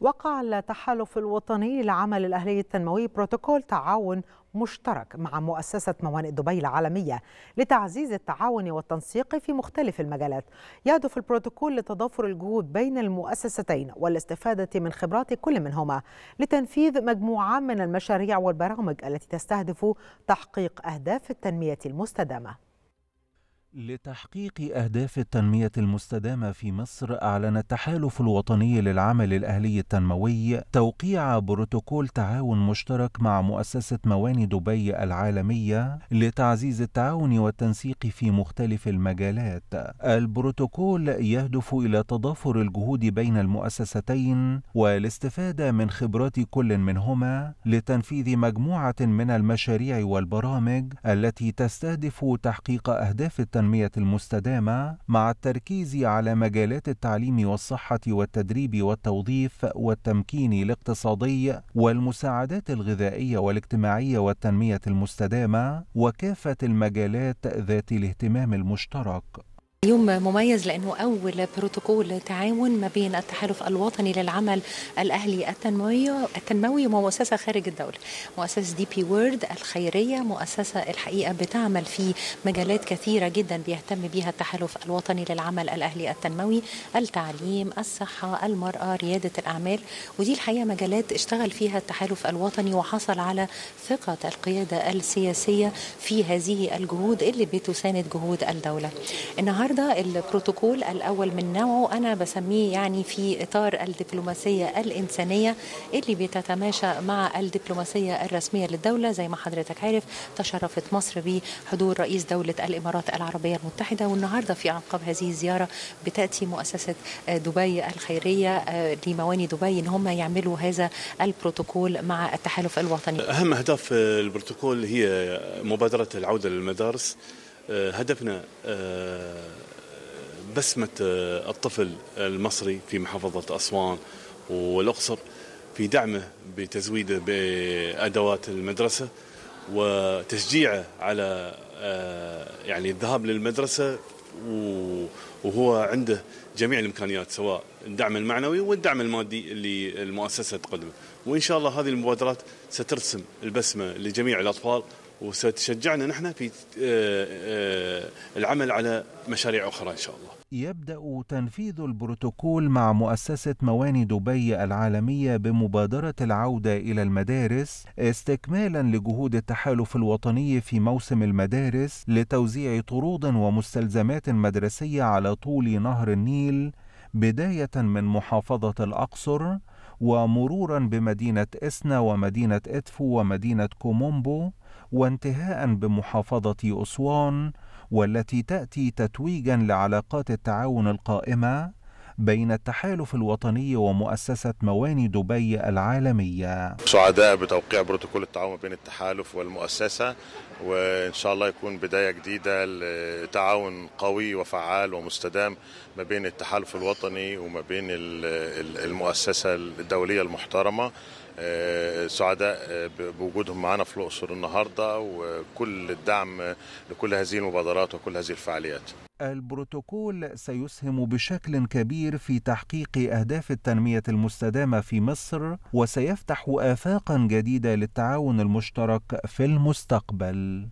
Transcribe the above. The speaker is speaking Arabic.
وقع التحالف الوطني لعمل الأهلي التنموي بروتوكول تعاون مشترك مع مؤسسة موانئ دبي العالمية لتعزيز التعاون والتنسيق في مختلف المجالات يهدف البروتوكول لتضافر الجهود بين المؤسستين والاستفادة من خبرات كل منهما لتنفيذ مجموعة من المشاريع والبرامج التي تستهدف تحقيق أهداف التنمية المستدامة لتحقيق أهداف التنمية المستدامة في مصر أعلن التحالف الوطني للعمل الأهلي التنموي توقيع بروتوكول تعاون مشترك مع مؤسسة مواني دبي العالمية لتعزيز التعاون والتنسيق في مختلف المجالات. البروتوكول يهدف إلى تضافر الجهود بين المؤسستين والاستفادة من خبرات كل منهما لتنفيذ مجموعة من المشاريع والبرامج التي تستهدف تحقيق أهداف التنمية التنمية المستدامة مع التركيز على مجالات التعليم والصحة والتدريب والتوظيف والتمكين الاقتصادي والمساعدات الغذائية والاجتماعية والتنمية المستدامة وكافة المجالات ذات الاهتمام المشترك يوم مميز لانه اول بروتوكول تعاون ما بين التحالف الوطني للعمل الاهلي التنموي التنموي ومؤسسه خارج الدوله مؤسسه دي بي وورد الخيريه مؤسسه الحقيقه بتعمل في مجالات كثيره جدا بيهتم بها التحالف الوطني للعمل الاهلي التنموي التعليم الصحه المراه رياده الاعمال ودي الحقيقه مجالات اشتغل فيها التحالف الوطني وحصل على ثقه القياده السياسيه في هذه الجهود اللي بتساند جهود الدوله النهارده النهارده البروتوكول الاول من نوعه انا بسميه يعني في اطار الدبلوماسيه الانسانيه اللي بتتماشى مع الدبلوماسيه الرسميه للدوله زي ما حضرتك عارف تشرفت مصر بحضور رئيس دوله الامارات العربيه المتحده والنهارده في اعقاب هذه الزياره بتاتي مؤسسه دبي الخيريه آه، لمواني دبي ان هم يعملوا هذا البروتوكول مع التحالف الوطني. اهم اهداف البروتوكول هي مبادره العوده للمدارس آه، هدفنا آه، بسمة آه، الطفل المصري في محافظة أسوان والأقصر في دعمه بتزويده بأدوات المدرسة وتشجيعه على يعني الذهاب للمدرسة وهو عنده جميع الامكانيات سواء الدعم المعنوي والدعم المادي اللي المؤسسه تقدمه، وان شاء الله هذه المبادرات سترسم البسمه لجميع الاطفال وستشجعنا نحن في آه، آه، العمل على مشاريع أخرى إن شاء الله يبدأ تنفيذ البروتوكول مع مؤسسة مواني دبي العالمية بمبادرة العودة إلى المدارس استكمالا لجهود التحالف الوطني في موسم المدارس لتوزيع طرود ومستلزمات مدرسية على طول نهر النيل بداية من محافظة الأقصر ومرورا بمدينة إسنا ومدينة إدفو ومدينة كومومبو وانتهاء بمحافظة أسوان والتي تأتي تتويجا لعلاقات التعاون القائمة بين التحالف الوطني ومؤسسة مواني دبي العالمية سعداء بتوقيع بروتوكول التعاون بين التحالف والمؤسسة وإن شاء الله يكون بداية جديدة لتعاون قوي وفعال ومستدام ما بين التحالف الوطني وما بين المؤسسة الدولية المحترمة سعداء بوجودهم معنا في الأقصر النهاردة وكل الدعم لكل هذه المبادرات وكل هذه الفعاليات البروتوكول سيسهم بشكل كبير في تحقيق أهداف التنمية المستدامة في مصر وسيفتح آفاقا جديدة للتعاون المشترك في المستقبل